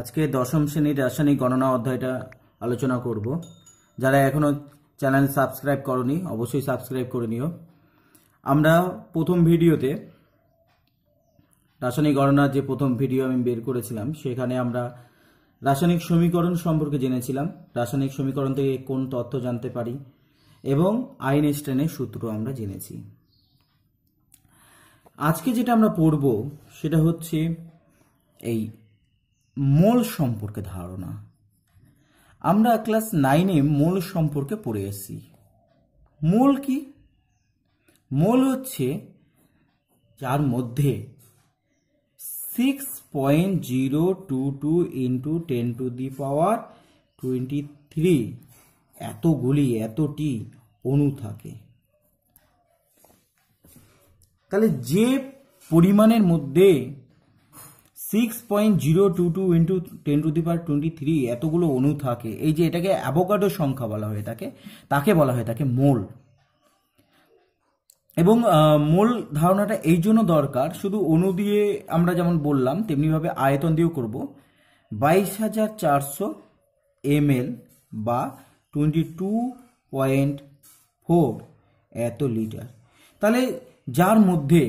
আজকে দশম শ্রেণীর রাসায়নিক গণনা অধ্যায়টা আলোচনা করব যারা এখনও চ্যানেল সাবস্ক্রাইব করনি অবশ্যই সাবস্ক্রাইব করে নিও আমরা প্রথম ভিডিওতে রাসায়নিক গণনার যে প্রথম ভিডিও আমি বের করেছিলাম সেখানে আমরা রাসায়নিক সমীকরণ সম্পর্কে জেনেছিলাম রাসায়নিক সমীকরণ থেকে কোন তথ্য জানতে পারি এবং আইন স্ট্রেনের সূত্র আমরা জেনেছি আজকে যেটা আমরা পড়ব সেটা হচ্ছে এই মোল সম্পর্কে ধারণা আমরা ক্লাস নাইনে মোল সম্পর্কে পড়ে এসেছি মোল কি মোল হচ্ছে যার মধ্যে six point zero two two into ten to the power twenty three এতগুলি এতটি অণু থাকে তাহলে যে পরিমাণের মধ্যে six point zero two two into ten to the power twenty three এতগুলো অণু থাকে এই যে এটাকে অ্যাভোকাডো সংখ্যা বলা হয়ে থাকে তাকে বলা হয়ে থাকে মোল এবং মূল ধারণাটা এই জন্য দরকার শুধু অণু দিয়ে আমরা যেমন বললাম তেমনিভাবে আয়তন দিয়েও করব বাইশ হাজার চারশো এল বা টোয়েন্টি টু পয়েন্ট ফোর এত লিটার তাহলে যার মধ্যে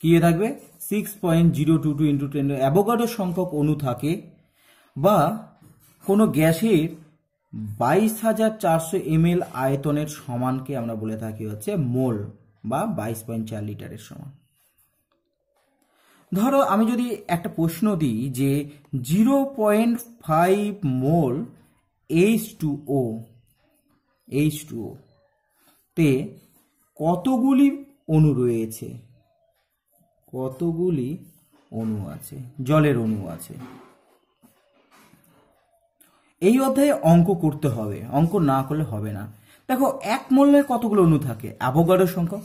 কী থাকবে six point zero two two into ten Avogadro সংখ্যক অণু থাকে বা কোনো গ্যাসের বাইশ হাজার চারশো এমএল আয়তনের সমানকে আমরা বলে থাকি হচ্ছে মোল বা বাইশ পয়েন্ট চার লিটারের সমান ধরো আমি যদি একটা প্রশ্ন দিই যে zero point five mole H two O H two O তে কতগুলি অণু রয়েছে কতগুলি অণু আছে জলের অণু আছে এই অধ্যায়ে অঙ্ক করতে হবে অঙ্ক না করলে হবে না দেখো এক মোলে কতগুলো অণু থাকে অ্যাভোগাডো সংখ্যা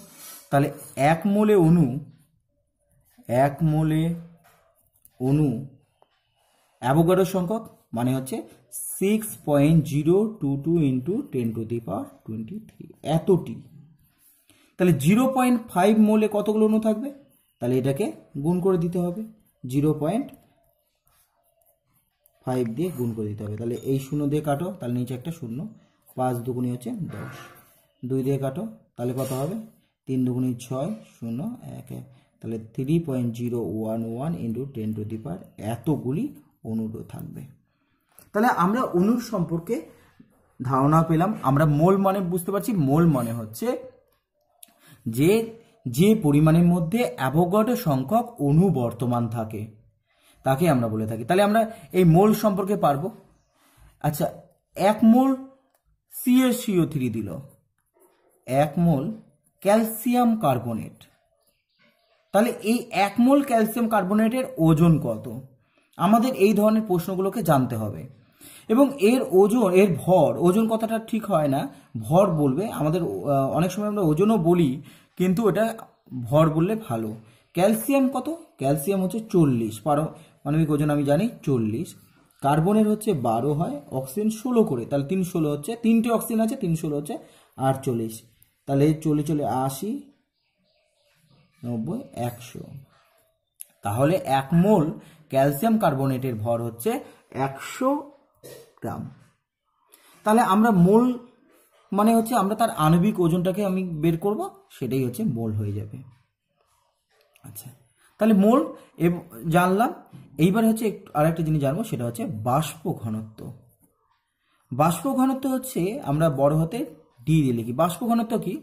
তাহলে এক মোলে অণু এক মোলে অণু অ্যাভোগাডো সংখ্যক মানে হচ্ছে six point zero two two into ten to the power twenty three এতটি তাহলে জিরো পয়েন্ট ফাইভ মোলে কতগুলো অণু থাকবে তাহলে এটাকে গুণ করে দিতে হবে জিরো পয়েন্ট ফাইভ দিয়ে গুণ করে দিতে হবে তাহলে এই শূন্য দিয়ে কাটো তাহলে নিচে একটা শূন্য পাঁচ দুগুণি হচ্ছে দশ দুই দিয়ে কাটো তাহলে কত হবে তিন দুগুণি ছয় শূন্য এক এক তাহলে three point zero one one into ten to the power এতগুলি অনু থাকবে তাহলে আমরা অনুর সম্পর্কে ধারণা পেলাম আমরা মোল মানে বুঝতে পারছি মোল মানে হচ্ছে যে যে পরিমাণের মধ্যে অ্যাভোগড সংখ্যক অণু বর্তমান থাকে তাকে আমরা বলে থাকি তাহলে আমরা এই মোল সম্পর্কে পারবো আচ্ছা এক মোল সিও থ্রি দিল এক মোল ক্যালসিয়াম কার্বোনেট তাহলে এই এক মোল ক্যালসিয়াম কার্বোনেটের ওজন কত আমাদের এই ধরনের প্রশ্নগুলোকে জানতে হবে এবং এর ওজন এর ভর ওজন কথাটা ঠিক হয় না ভর বলবে আমাদের অনেক সময় আমরা ওজনও বলি কিন্তু এটা ভর বললে ভালো ক্যালসিয়াম কত ক্যালসিয়াম হচ্ছে চল্লিশ পারমাণবিক ওজন আমি জানি চল্লিশ কার্বনের হচ্ছে বারো হয় অক্সিজেন ষোলো করে তাহলে তিন ষোলো হচ্ছে তিনটে অক্সিজেন আছে তিন ষোলো হচ্ছে আটচল্লিশ তাহলে চলে চলে আশি নব্বই একশো তাহলে এক মোল ক্যালসিয়াম কার্বনেটের ভর হচ্ছে একশো গ্রাম তাহলে আমরা মোল মানে হচ্ছে আমরা তার আণবিক ওজনটাকে আমি বের করব সেটাই হচ্ছে মোল হয়ে যাবে আচ্ছা তাহলে মোল জানলাম এইবার হচ্ছে আর একটা জিনিস জানবো সেটা হচ্ছে বাষ্প ঘনত্ব বাষ্প ঘনত্ব হচ্ছে আমরা বড় হাতে ডি দিয়ে লিখি বাষ্প ঘনত্ব কি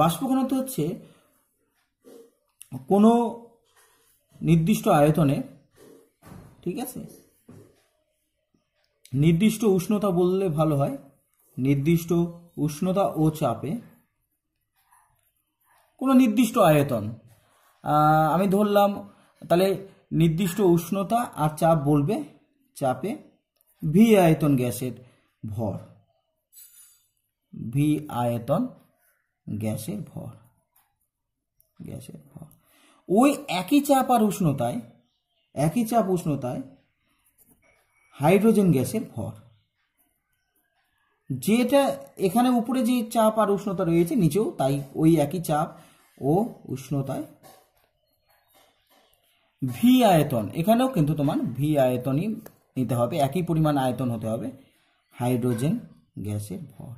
বাষ্প ঘনত্ব হচ্ছে কোনো নির্দিষ্ট আয়তনে ঠিক আছে নির্দিষ্ট উষ্ণতা বললে ভালো হয় নির্দিষ্ট উষ্ণতা ও চাপে কোনো নির্দিষ্ট আয়তন আমি ধরলাম তাহলে নির্দিষ্ট উষ্ণতা আর চাপ বলবে চাপে ভি আয়তন গ্যাসের ভর ভি আয়তন গ্যাসের ভর গ্যাসের ভর ওই একই চাপ আর উষ্ণতায় একই চাপ উষ্ণতায় হাইড্রোজেন গ্যাসের ভর যেটা এখানে উপরে যে চাপ আর উষ্ণতা রয়েছে নিচেও তাই ওই একই চাপ ও উষ্ণতায় ভি আয়তন এখানেও কিন্তু তোমার ভি আয়তনই নিতে হবে একই পরিমাণ আয়তন হতে হবে হাইড্রোজেন গ্যাসের ভর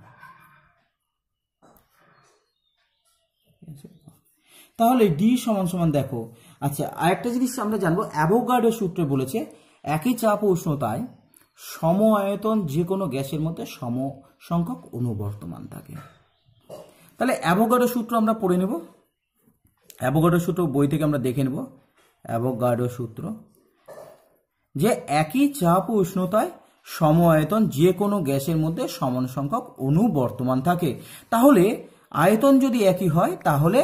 তাহলে ডি সমান সমান দেখো আচ্ছা আরেকটা জিনিস আমরা জানবো অ্যাভোগার্ডের সূত্রে বলেছে একই চাপ ও উষ্ণতায় সম আয়তন যে কোনো গ্যাসের মধ্যে সম সংখ্যক অনুবর্তমান থাকে তাহলে অ্যাভোগাডো সূত্র আমরা পড়ে নেব অ্যাভোগাডো সূত্র বই থেকে আমরা দেখে নেব অ্যাভোগাডো সূত্র যে একই চাপ ও উষ্ণতায় সম আয়তন যে কোনো গ্যাসের মধ্যে সমান সংখ্যক অণু বর্তমান থাকে তাহলে আয়তন যদি একই হয় তাহলে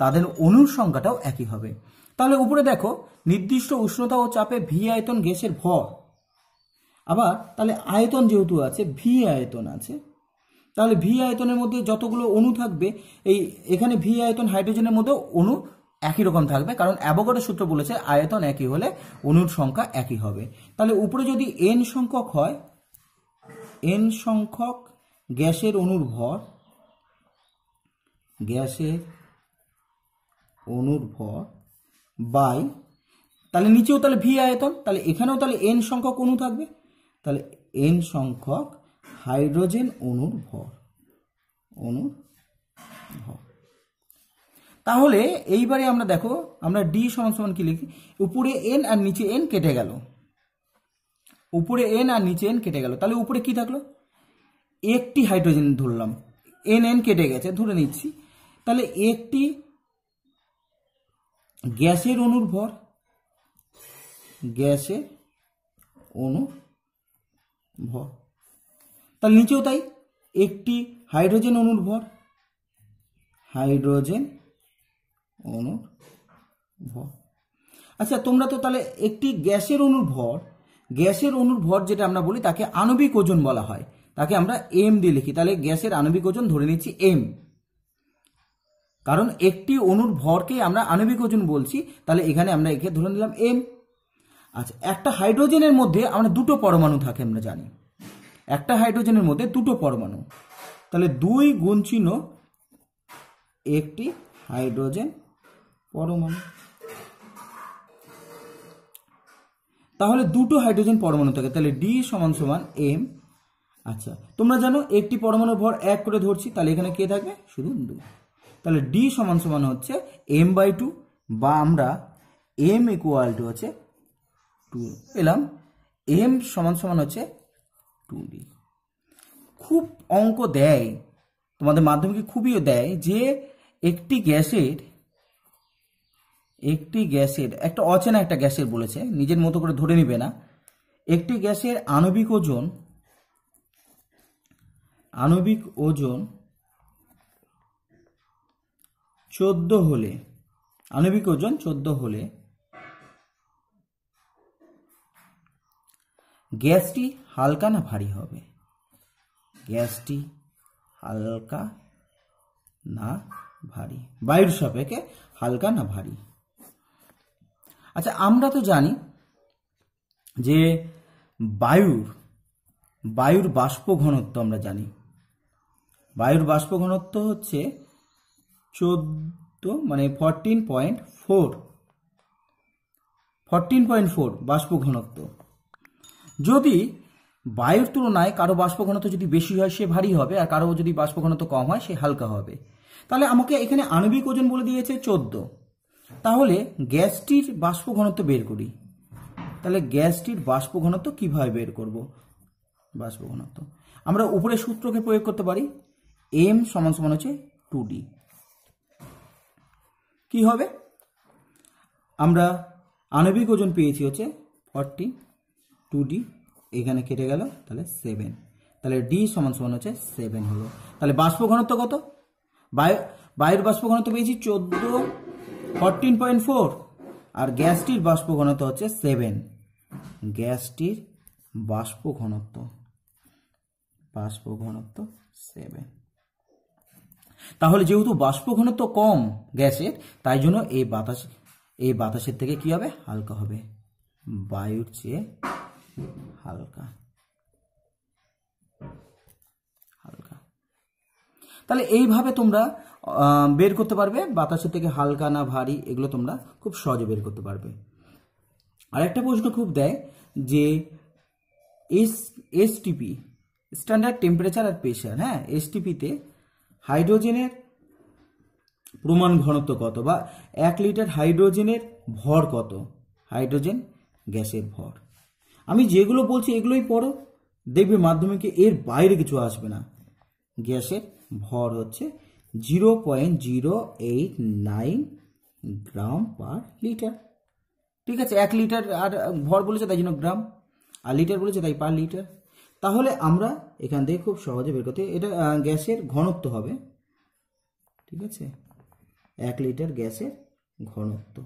তাদের অনুর সংখ্যাটাও একই হবে তাহলে উপরে দেখো নির্দিষ্ট উষ্ণতা ও চাপে ভি আয়তন গ্যাসের ভর আবার তাহলে আয়তন যেহেতু আছে ভি আয়তন আছে তাহলে ভি আয়তনের মধ্যে যতগুলো অণু থাকবে এই এখানে ভি আয়তন হাইড্রোজেনের মধ্যে অণু একই রকম থাকবে কারণ অ্যাবগটের সূত্র বলেছে আয়তন একই হলে অণুর সংখ্যা একই হবে তাহলে উপরে যদি এন সংখ্যক হয় এন সংখ্যক গ্যাসের অণুর ভর গ্যাসের অণুর ভর বাই তাহলে নিচেও তাহলে ভি আয়তন তাহলে এখানেও তাহলে এন সংখ্যক অণু থাকবে তাহলে এন সংখ্যক হাইড্রোজেন অণুর ভর অণুর ভর তাহলে এইবারে আমরা দেখো আমরা ডি সমান সমান কি লিখি উপরে এন আর নিচে এন কেটে গেল উপরে এন আর নিচে এন কেটে গেল তাহলে উপরে কি থাকলো একটি হাইড্রোজেন ধরলাম এন এন কেটে গেছে ধরে নিচ্ছি তাহলে একটি গ্যাসের অনুর্ভর ভর গ্যাসের অনুর ভর তার নিচেও তাই একটি হাইড্রোজেন অণুর ভর হাইড্রোজেন অনুর ভর আচ্ছা তোমরা তো তাহলে একটি গ্যাসের অণুর ভর গ্যাসের অণুর ভর যেটা আমরা বলি তাকে আণবিক ওজন বলা হয় তাকে আমরা এম দিয়ে লিখি তাহলে গ্যাসের আণবিক ওজন ধরে নিচ্ছি এম কারণ একটি অণুর ভরকে আমরা আণবিক ওজন বলছি তাহলে এখানে আমরা একে ধরে নিলাম এম আচ্ছা একটা হাইড্রোজেনের মধ্যে আমরা দুটো পরমাণু থাকে আমরা জানি একটা হাইড্রোজেনের মধ্যে দুটো পরমাণু তাহলে দুই গুণ চিহ্ন একটি হাইড্রোজেন পরমাণু তাহলে দুটো হাইড্রোজেন পরমাণু থাকে তাহলে ডি সমান সমান এম আচ্ছা তোমরা জানো একটি পরমাণুর ভর এক করে ধরছি তাহলে এখানে কে থাকবে শুধু দু তাহলে ডি সমান সমান হচ্ছে এম বাই টু বা আমরা এম ইকুয়াল টু হচ্ছে টু পেলাম এম সমান সমান হচ্ছে টু ডি খুব অঙ্ক দেয় তোমাদের মাধ্যমিকে খুবইও দেয় যে একটি গ্যাসের একটি গ্যাসের একটা অচেনা একটা গ্যাসের বলেছে নিজের মতো করে ধরে নিবে না একটি গ্যাসের আণবিক ওজন আণবিক ওজন চোদ্দ হলে আণবিক ওজন চোদ্দ হলে গ্যাসটি হালকা না ভারী হবে গ্যাসটি হালকা না ভারী বায়ুর সাপেক্ষে হালকা না ভারী আচ্ছা আমরা তো জানি যে বায়ুর বায়ুর বাষ্প ঘনত্ব আমরা জানি বায়ুর বাষ্প ঘনত্ব হচ্ছে চোদ্দ মানে fourteen point four fourteen point four বাষ্প ঘনত্ব যদি বায়ুর তুলনায় কারো বাষ্প ঘনত্ব যদি বেশি হয় সে ভারী হবে আর কারো যদি বাষ্প ঘনত্ব কম হয় সে হালকা হবে তাহলে আমাকে এখানে আণবিক ওজন বলে দিয়েছে চোদ্দ তাহলে গ্যাসটির বাষ্প ঘনত্ব বের করি তাহলে গ্যাসটির বাষ্প ঘনত্ব কীভাবে বের করব বাষ্প ঘনত্ব আমরা উপরে সূত্রকে প্রয়োগ করতে পারি এম সমান সমান হচ্ছে টু ডি কী হবে আমরা আণবিক ওজন পেয়েছি হচ্ছে ফর্টি টু ডি এখানে কেটে গেল তাহলে সেভেন তাহলে ডি সমান সমান হচ্ছে সেভেন হলো তাহলে বাষ্প ঘনত্ব কত বায়ু বায়ুর বাষ্প ঘনত্ব পেয়েছি চোদ্দ ফরটিন পয়েন্ট ফোর আর গ্যাসটির বাষ্প ঘনত্ব হচ্ছে সেভেন গ্যাসটির বাষ্প ঘনত্ব বাষ্প ঘনত্ব সেভেন তাহলে যেহেতু বাষ্প ঘনত্ব কম গ্যাসের তাই জন্য এই বাতাস এই বাতাসের থেকে কি হবে হালকা হবে বায়ুর চেয়ে হালকা হালকা তাহলে এইভাবে তোমরা বের করতে পারবে বাতাসের থেকে হালকা না ভারী এগুলো তোমরা খুব সহজে বের করতে পারবে আর একটা প্রশ্ন খুব দেয় যে এস এসটিপি স্ট্যান্ডার্ড টেম্পারেচার আর প্রেশার হ্যাঁ এসটিপিতে হাইড্রোজেনের প্রমাণ ঘনত্ব কত বা এক লিটার হাইড্রোজেনের ভর কত হাইড্রোজেন গ্যাসের ভর আমি যেগুলো বলছি এগুলোই পড়ো দেখবে মাধ্যমিকে এর বাইরে কিছু আসবে না গ্যাসের ভর হচ্ছে zero point zero eight nine gram per litre ঠিক আছে এক লিটার আর ভর বলেছে তাই জন্য গ্রাম আর লিটার বলেছে তাই পার লিটার তাহলে আমরা এখান থেকে খুব সহজে বের করতে এটা গ্যাসের ঘনত্ব হবে ঠিক আছে এক লিটার গ্যাসের ঘনত্ব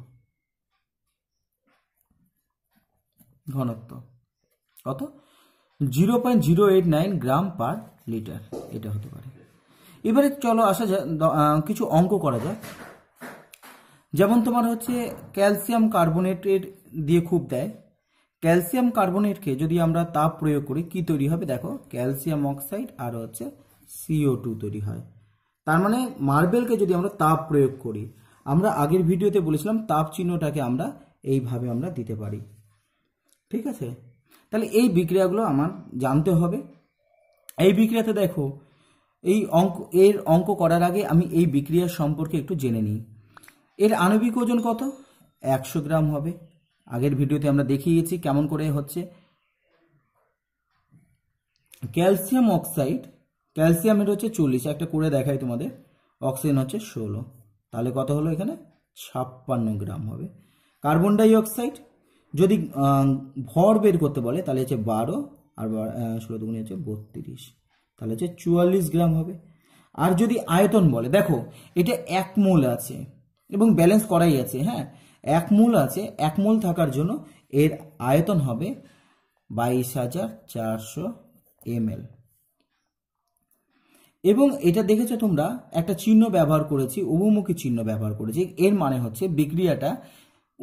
ঘনত্ব কত zero point zero eight nine gram per litre এটা হতে পারে এবারে চলো আসা যা কিছু অঙ্ক করা যাক যেমন তোমার হচ্ছে ক্যালসিয়াম কার্বোনেটের দিয়ে খুব দেয় ক্যালসিয়াম কার্বোনেটকে যদি আমরা তাপ প্রয়োগ করি কি তৈরি হবে দেখো ক্যালসিয়াম অক্সাইড আর হচ্ছে সিও টু তৈরি হয় তার মানে মার্বেলকে যদি আমরা তাপ প্রয়োগ করি আমরা আগের ভিডিওতে বলেছিলাম তাপ চিহ্নটাকে আমরা এইভাবে আমরা দিতে পারি ঠিক আছে তাহলে এই বিক্রিয়াগুলো আমার জানতে হবে এই বিক্রিয়াতে দেখো এই অঙ্ক এর অঙ্ক করার আগে আমি এই বিক্রিয়ার সম্পর্কে একটু জেনে নিই এর আণবিক ওজন কত একশো গ্রাম হবে আগের ভিডিওতে আমরা দেখিয়েছি কেমন করে হচ্ছে ক্যালসিয়াম অক্সাইড ক্যালসিয়ামের হচ্ছে চল্লিশ একটা করে দেখাই তোমাদের অক্সিজেন হচ্ছে ষোলো তাহলে কত হলো এখানে ছাপ্পান্ন গ্রাম হবে কার্বন ডাইঅক্সাইড যদি ভর বের করতে বলে তাহলে হচ্ছে বারো আর ষোলো দুগুণে হচ্ছে বত্রিশ তাহলে হচ্ছে চুয়াল্লিশ গ্রাম হবে আর যদি আয়তন বলে দেখো এটা এক মূল আছে এবং ব্যালেন্স করাই আছে হ্যাঁ এক মূল আছে এক মূল থাকার জন্য এর আয়তন হবে বাইশ হাজার চারশো এমএল এবং এটা দেখেছো তোমরা একটা চিহ্ন ব্যবহার করেছি উভমুখী চিহ্ন ব্যবহার করেছি এর মানে হচ্ছে বিক্রিয়াটা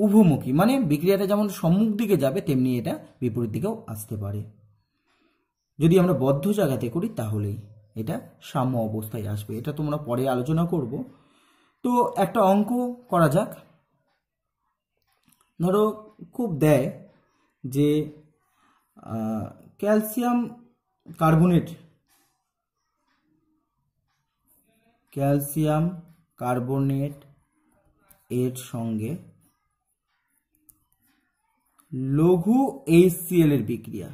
উভমুখী মানে বিক্রিয়াটা যেমন সম্মুখ দিকে যাবে তেমনি এটা বিপরীত দিকেও আসতে পারে যদি আমরা বদ্ধ জায়গাতে করি তাহলেই এটা সাম্য অবস্থায় আসবে এটা তোমরা পরে আলোচনা করব তো একটা অঙ্ক করা যাক ধরো খুব দেয় যে ক্যালসিয়াম কার্বনেট ক্যালসিয়াম কার্বনেট এর সঙ্গে লঘু এইচসিএল এর বিক্রিয়া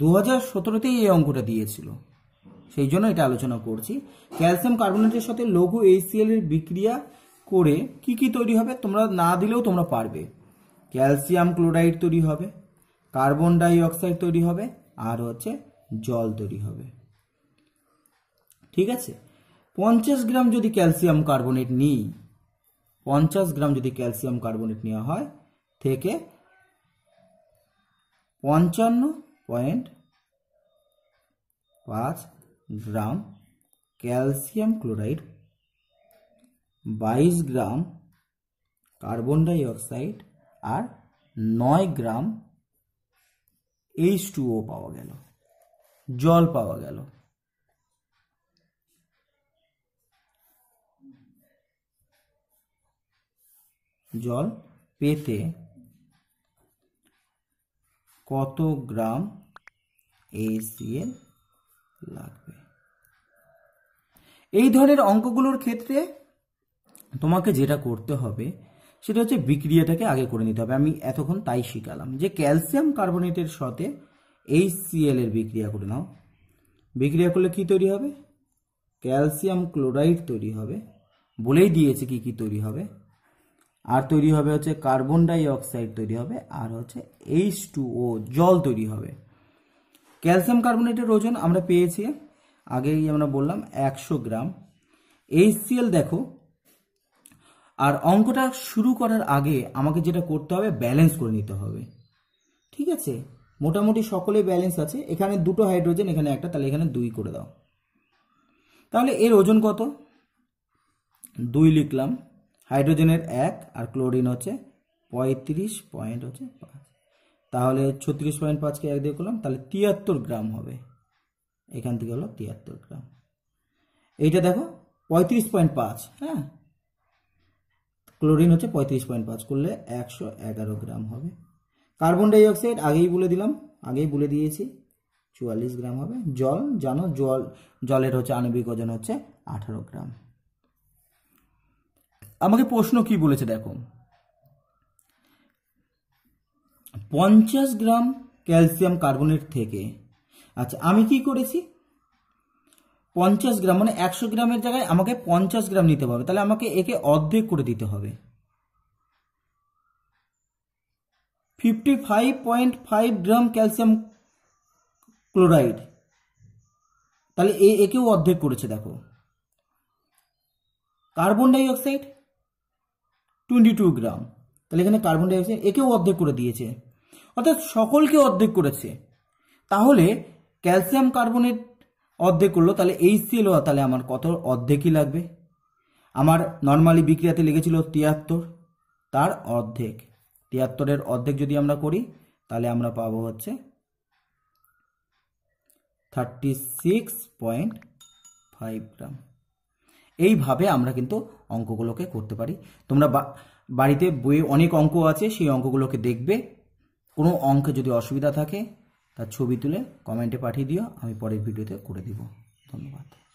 দু হাজার সতেরোতেই এই অঙ্কটা দিয়েছিল সেই জন্য এটা আলোচনা করছি ক্যালসিয়াম কার্বনেটের সাথে লঘু এইচসিএল এর বিক্রিয়া করে কি কি তৈরি হবে তোমরা না দিলেও তোমরা পারবে ক্যালসিয়াম ক্লোরাইড তৈরি হবে কার্বন ডাইঅক্সাইড তৈরি হবে আর হচ্ছে জল তৈরি হবে ঠিক আছে পঞ্চাশ গ্রাম যদি ক্যালসিয়াম কার্বনেট নিই পঞ্চাশ গ্রাম যদি ক্যালসিয়াম কার্বনেট নেওয়া হয় থেকে পঞ্চান্ন পয়েন্ট পাঁচ গ্রাম ক্যালসিয়াম ক্লোরাইড বাইশ গ্রাম কার্বন ডাইঅক্সাইড আর নয় গ্রাম এইচ টুও পাওয়া গেল জল পাওয়া গেল জল পেতে কত গ্রাম এসিএল লাগবে এই ধরনের অঙ্কগুলোর ক্ষেত্রে তোমাকে যেটা করতে হবে সেটা হচ্ছে বিক্রিয়াটাকে আগে করে নিতে হবে আমি এতক্ষণ তাই শিখালাম যে ক্যালসিয়াম কার্বোনেটের সাথে এই সিএল এর বিক্রিয়া করে নাও বিক্রিয়া করলে কি তৈরি হবে ক্যালসিয়াম ক্লোরাইড তৈরি হবে বলেই দিয়েছে কি কি তৈরি হবে আর তৈরি হবে হচ্ছে কার্বন ডাই অক্সাইড তৈরি হবে আর হচ্ছে এইচ টু ও জল তৈরি হবে ক্যালসিয়াম কার্বোনেটের ওজন আমরা পেয়েছি আগেই আমরা বললাম একশো গ্রাম এইচসিএল দেখো আর অঙ্কটা শুরু করার আগে আমাকে যেটা করতে হবে ব্যালেন্স করে নিতে হবে ঠিক আছে মোটামুটি সকলে ব্যালেন্স আছে এখানে দুটো হাইড্রোজেন এখানে একটা তাহলে এখানে দুই করে দাও তাহলে এর ওজন কত দুই লিখলাম হাইড্রোজেনের এক আর ক্লোরিন হচ্ছে পঁয়ত্রিশ পয়েন্ট হচ্ছে পাঁচ তাহলে ছত্রিশ পয়েন্ট পাঁচকে এক দিয়ে করলাম তাহলে তিয়াত্তর গ্রাম হবে এখান থেকে হলো তিয়াত্তর গ্রাম এইটা দেখো পঁয়ত্রিশ পয়েন্ট পাঁচ হ্যাঁ ক্লোরিন হচ্ছে পঁয়ত্রিশ পয়েন্ট পাঁচ করলে একশো এগারো গ্রাম হবে কার্বন ডাইঅক্সাইড আগেই বলে দিলাম আগেই বলে দিয়েছি চুয়াল্লিশ গ্রাম হবে জল জানো জল জলের হচ্ছে আণবিক ওজন হচ্ছে আঠারো গ্রাম আমাকে প্রশ্ন কি বলেছে দেখো পঞ্চাশ গ্রাম ক্যালসিয়াম কার্বনেট থেকে আচ্ছা আমি কি করেছি পঞ্চাশ গ্রাম মানে একশো গ্রামের জায়গায় আমাকে পঞ্চাশ গ্রাম নিতে হবে তাহলে আমাকে একে অর্ধেক করে দিতে হবে fifty five point five gram calcium chloride তাহলে এ একেও অর্ধেক করেছে দেখো carbon dioxide twenty two gram তাহলে এখানে কার্বন ডাইঅক্সাইড একেও অর্ধেক করে দিয়েছে অর্থাৎ সকলকে অর্ধেক করেছে তাহলে ক্যালসিয়াম কার্বনেট অর্ধেক করলো তাহলে এই সিএলও তাহলে আমার কত অর্ধেকই লাগবে আমার নর্মালি বিক্রিয়াতে লেগেছিল তিয়াত্তর তার অর্ধেক তিয়াত্তরের অর্ধেক যদি আমরা করি তাহলে আমরা পাবো হচ্ছে thirty six point five gram এইভাবে আমরা কিন্তু অঙ্কগুলোকে করতে পারি তোমরা বাড়িতে বইয়ে অনেক অঙ্ক আছে সেই অঙ্কগুলোকে দেখবে কোনো অঙ্কে যদি অসুবিধা থাকে তার ছবি তুলে কমেন্টে পাঠিয়ে দিও আমি পরের ভিডিওতে করে দিব ধন্যবাদ